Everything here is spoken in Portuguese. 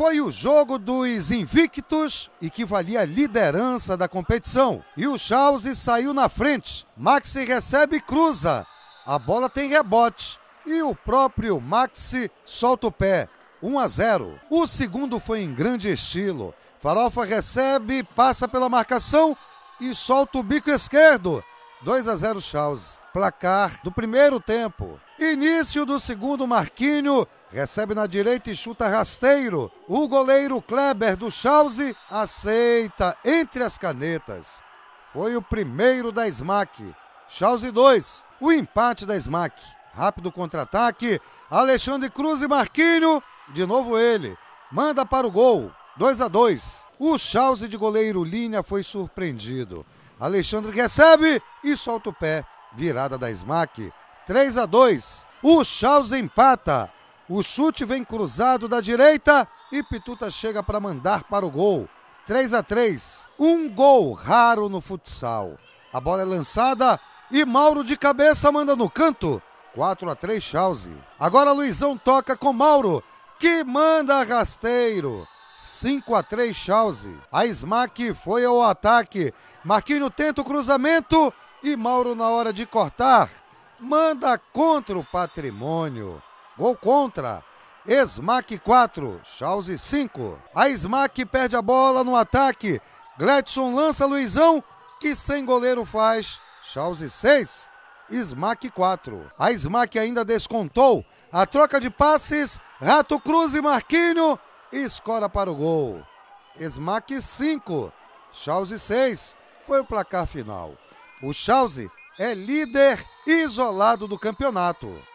Foi o jogo dos invictos e que valia a liderança da competição. E o Chause saiu na frente. Maxi recebe e cruza. A bola tem rebote. E o próprio Maxi solta o pé. 1 a 0. O segundo foi em grande estilo. Farofa recebe, passa pela marcação e solta o bico esquerdo. 2 a 0 Charles. Placar do primeiro tempo. Início do segundo, Marquinho Recebe na direita e chuta rasteiro. O goleiro Kleber do Chauze aceita entre as canetas. Foi o primeiro da Smack Chauze 2, o empate da Smack Rápido contra-ataque. Alexandre Cruz e Marquinho. De novo ele. Manda para o gol. 2 a 2. O Chauze de goleiro Linha foi surpreendido. Alexandre recebe e solta o pé. Virada da Smack 3 a 2. O Chauze empata. O chute vem cruzado da direita e Pituta chega para mandar para o gol. 3 a 3. Um gol raro no futsal. A bola é lançada e Mauro de cabeça manda no canto. 4 a 3 Chause. Agora Luizão toca com Mauro, que manda rasteiro. 5 a 3 Chause. A Smack foi ao ataque. Marquinho tenta o cruzamento e Mauro na hora de cortar manda contra o patrimônio. Gol contra. Smack 4, Chause 5. A Smack perde a bola no ataque. Gletson lança Luizão, que sem goleiro faz. Chause 6, Smack 4. A Smack ainda descontou a troca de passes. Rato Cruz e Marquinho escora para o gol. Smack 5, Chause 6. Foi o placar final. O Chause é líder isolado do campeonato.